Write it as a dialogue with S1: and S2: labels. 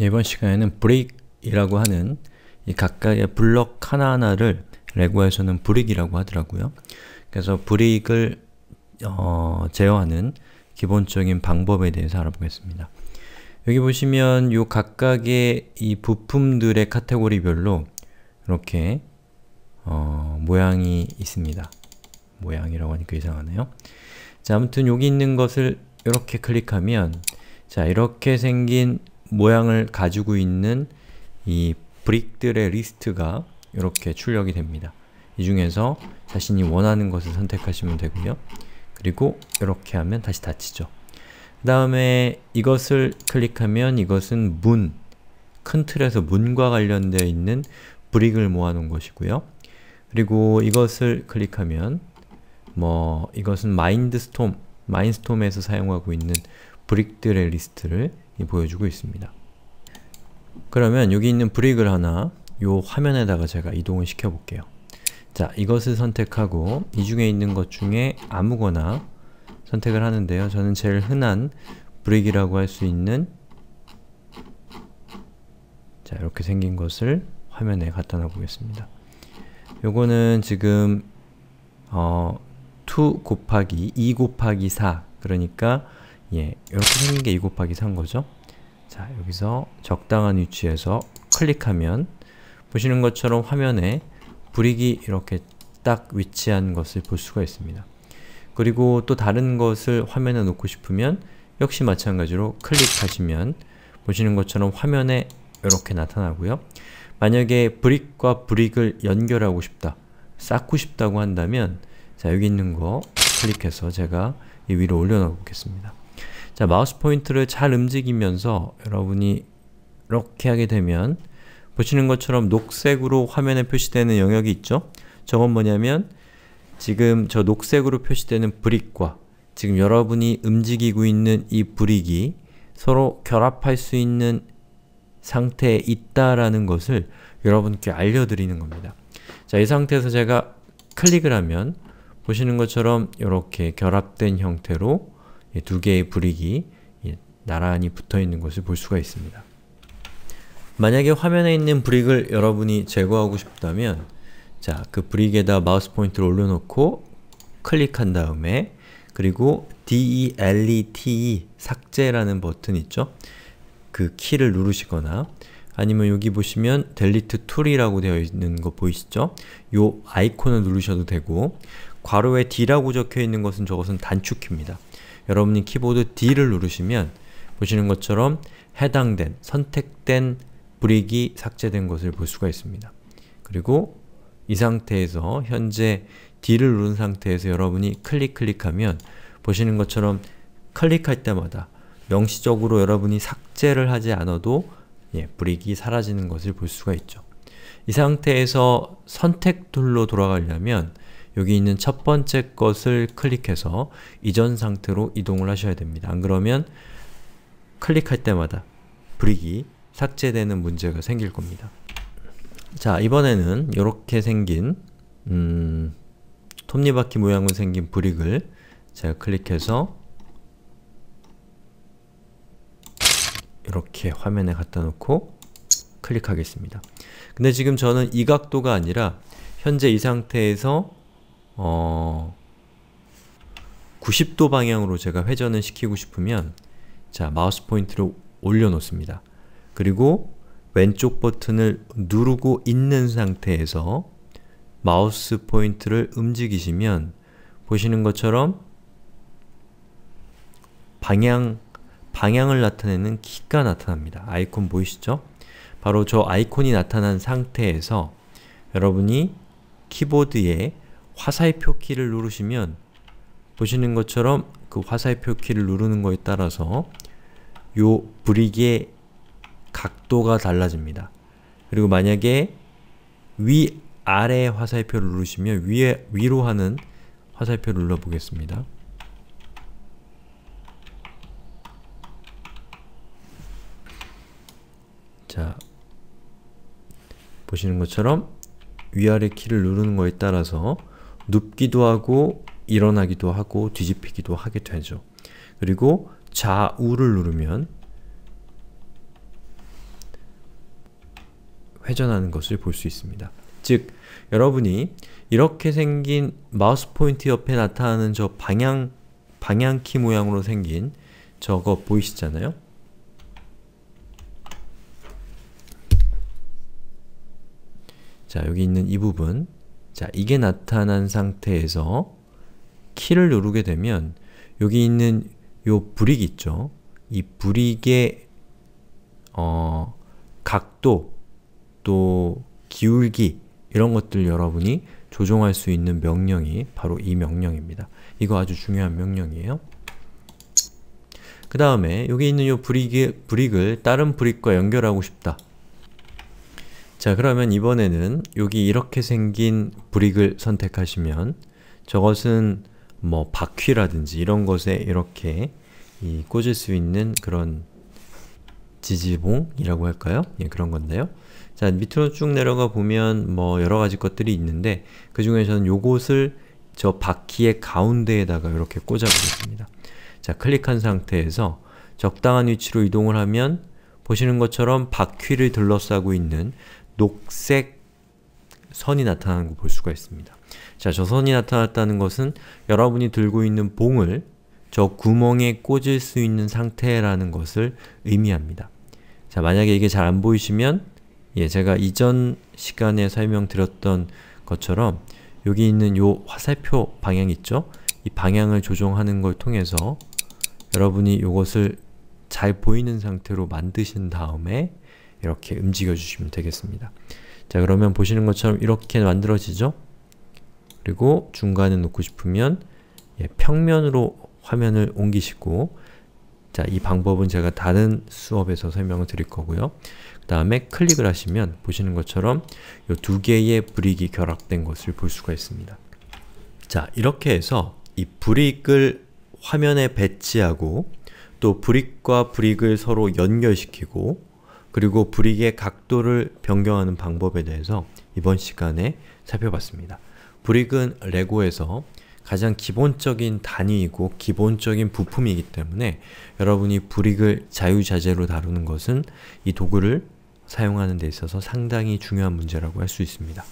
S1: 이번 네 시간에는 브릭이라고 하는 이 각각의 블럭 하나하나를 레고에서는 브릭이라고 하더라고요. 그래서 브릭을 어, 제어하는 기본적인 방법에 대해서 알아보겠습니다. 여기 보시면 요 각각의 이 부품들의 카테고리별로 이렇게 어, 모양이 있습니다. 모양이라고 하니까 이상하네요. 자, 아무튼 여기 있는 것을 이렇게 클릭하면 자, 이렇게 생긴 모양을 가지고 있는 이 브릭들의 리스트가 이렇게 출력이 됩니다. 이 중에서 자신이 원하는 것을 선택하시면 되고요. 그리고 이렇게 하면 다시 닫히죠. 그 다음에 이것을 클릭하면 이것은 문, 큰 틀에서 문과 관련되어 있는 브릭을 모아놓은 것이고요. 그리고 이것을 클릭하면 뭐 이것은 마인드스톰, 마인스톰에서 사용하고 있는 브릭들의 리스트를 보여주고 있습니다. 그러면 여기 있는 브릭을 하나 요 화면에다가 제가 이동을 시켜볼게요. 자, 이것을 선택하고 이 중에 있는 것 중에 아무거나 선택을 하는데요. 저는 제일 흔한 브릭이라고 할 수 있는 자, 이렇게 생긴 것을 화면에 갖다 놔보겠습니다. 요거는 지금 어, 2 곱하기 2 곱하기 4 그러니까 예, 이렇게 생긴 게2 곱하기 3 거죠? 자, 여기서 적당한 위치에서 클릭하면 보시는 것처럼 화면에 브릭이 이렇게 딱 위치한 것을 볼 수가 있습니다. 그리고 또 다른 것을 화면에 놓고 싶으면 역시 마찬가지로 클릭하시면 보시는 것처럼 화면에 이렇게 나타나고요. 만약에 브릭과 브릭을 연결하고 싶다, 쌓고 싶다고 한다면 자 여기 있는 거 클릭해서 제가 이 위로 올려놓겠습니다. 자, 마우스 포인트를 잘 움직이면서 여러분이 이렇게 하게 되면 보시는 것처럼 녹색으로 화면에 표시되는 영역이 있죠? 저건 뭐냐면 지금 저 녹색으로 표시되는 브릭과 지금 여러분이 움직이고 있는 이 브릭이 서로 결합할 수 있는 상태에 있다라는 것을 여러분께 알려드리는 겁니다. 자, 이 상태에서 제가 클릭을 하면 보시는 것처럼 이렇게 결합된 형태로 두 개의 브릭이 나란히 붙어 있는 것을 볼 수가 있습니다. 만약에 화면에 있는 브릭을 여러분이 제거하고 싶다면 자, 그 브릭에다 마우스 포인트를 올려놓고 클릭한 다음에 그리고 delete e e 삭제라는 버튼 있죠? 그 키를 누르시거나 아니면 여기 보시면 delete tool이라고 되어 있는 거 보이시죠? 요 아이콘을 누르셔도 되고 괄호에 d라고 적혀 있는 것은 저것은 단축키입니다. 여러분이 키보드 D를 누르시면 보시는 것처럼 해당된, 선택된 브릭이 삭제된 것을 볼 수가 있습니다. 그리고 이 상태에서 현재 D를 누른 상태에서 여러분이 클릭 클릭하면 보시는 것처럼 클릭할 때마다 명시적으로 여러분이 삭제를 하지 않아도 예, 브릭이 사라지는 것을 볼 수가 있죠. 이 상태에서 선택툴로 돌아가려면 여기 있는 첫 번째 것을 클릭해서 이전 상태로 이동을 하셔야 됩니다. 안 그러면 클릭할 때마다 브릭이 삭제되는 문제가 생길 겁니다. 자, 이번에는 이렇게 생긴 음, 톱니바퀴 모양으로 생긴 브릭을 제가 클릭해서 이렇게 화면에 갖다 놓고 클릭하겠습니다. 근데 지금 저는 이 각도가 아니라 현재 이 상태에서 어 90도 방향으로 제가 회전을 시키고 싶으면 자 마우스 포인트를 올려놓습니다. 그리고 왼쪽 버튼을 누르고 있는 상태에서 마우스 포인트를 움직이시면 보시는 것처럼 방향, 방향을 나타내는 키가 나타납니다. 아이콘 보이시죠? 바로 저 아이콘이 나타난 상태에서 여러분이 키보드에 화살표 키를 누르시면 보시는 것처럼 그 화살표 키를 누르는 거에 따라서 요 브릭의 각도가 달라집니다. 그리고 만약에 위아래 화살표를 누르시면 위에, 위로 하는 화살표를 눌러보겠습니다. 자, 보시는 것처럼 위아래 키를 누르는 거에 따라서 눕기도 하고 일어나기도 하고 뒤집히기도 하게 되죠. 그리고 좌우를 누르면 회전하는 것을 볼 수 있습니다. 즉, 여러분이 이렇게 생긴 마우스 포인트 옆에 나타나는 저 방향, 방향키 모양으로 생긴 저거 보이시잖아요? 자, 여기 있는 이 부분 자, 이게 나타난 상태에서 키를 누르게 되면 여기 있는 요 브릭 있죠? 이 브릭의 어, 각도 또 기울기 이런 것들 여러분이 조정할 수 있는 명령이 바로 이 명령입니다. 이거 아주 중요한 명령이에요. 그 다음에 여기 있는 요 브릭의, 브릭을 다른 브릭과 연결하고 싶다. 자 그러면 이번에는 여기 이렇게 생긴 브릭을 선택하시면 저것은 뭐 바퀴라든지 이런 것에 이렇게 꽂을 수 있는 그런 지지봉이라고 할까요? 예, 그런 건데요. 자, 밑으로 쭉 내려가 보면 뭐 여러 가지 것들이 있는데 그 중에 저는 요것을 저 바퀴의 가운데에다가 이렇게 꽂아보겠습니다. 자, 클릭한 상태에서 적당한 위치로 이동을 하면 보시는 것처럼 바퀴를 둘러싸고 있는 녹색 선이 나타나는 걸 볼 수가 있습니다. 자, 저 선이 나타났다는 것은 여러분이 들고 있는 봉을 저 구멍에 꽂을 수 있는 상태라는 것을 의미합니다. 자, 만약에 이게 잘 안 보이시면 예, 제가 이전 시간에 설명드렸던 것처럼 여기 있는 요 화살표 방향 있죠? 이 방향을 조정하는 걸 통해서 여러분이 요것을 잘 보이는 상태로 만드신 다음에 이렇게 움직여 주시면 되겠습니다. 자 그러면 보시는 것처럼 이렇게 만들어지죠? 그리고 중간에 놓고 싶으면 예, 평면으로 화면을 옮기시고 자, 이 방법은 제가 다른 수업에서 설명을 드릴 거고요. 그 다음에 클릭을 하시면 보시는 것처럼 이 두 개의 브릭이 결합된 것을 볼 수가 있습니다. 자, 이렇게 해서 이 브릭을 화면에 배치하고 또 브릭과 브릭을 서로 연결시키고 그리고 불익의 각도를 변경하는 방법에 대해서 이번 시간에 살펴봤습니다. 불익은 레고에서 가장 기본적인 단위이고 기본적인 부품이기 때문에 여러분이 불익을 자유자재로 다루는 것은 이 도구를 사용하는 데 있어서 상당히 중요한 문제라고 할 수 있습니다.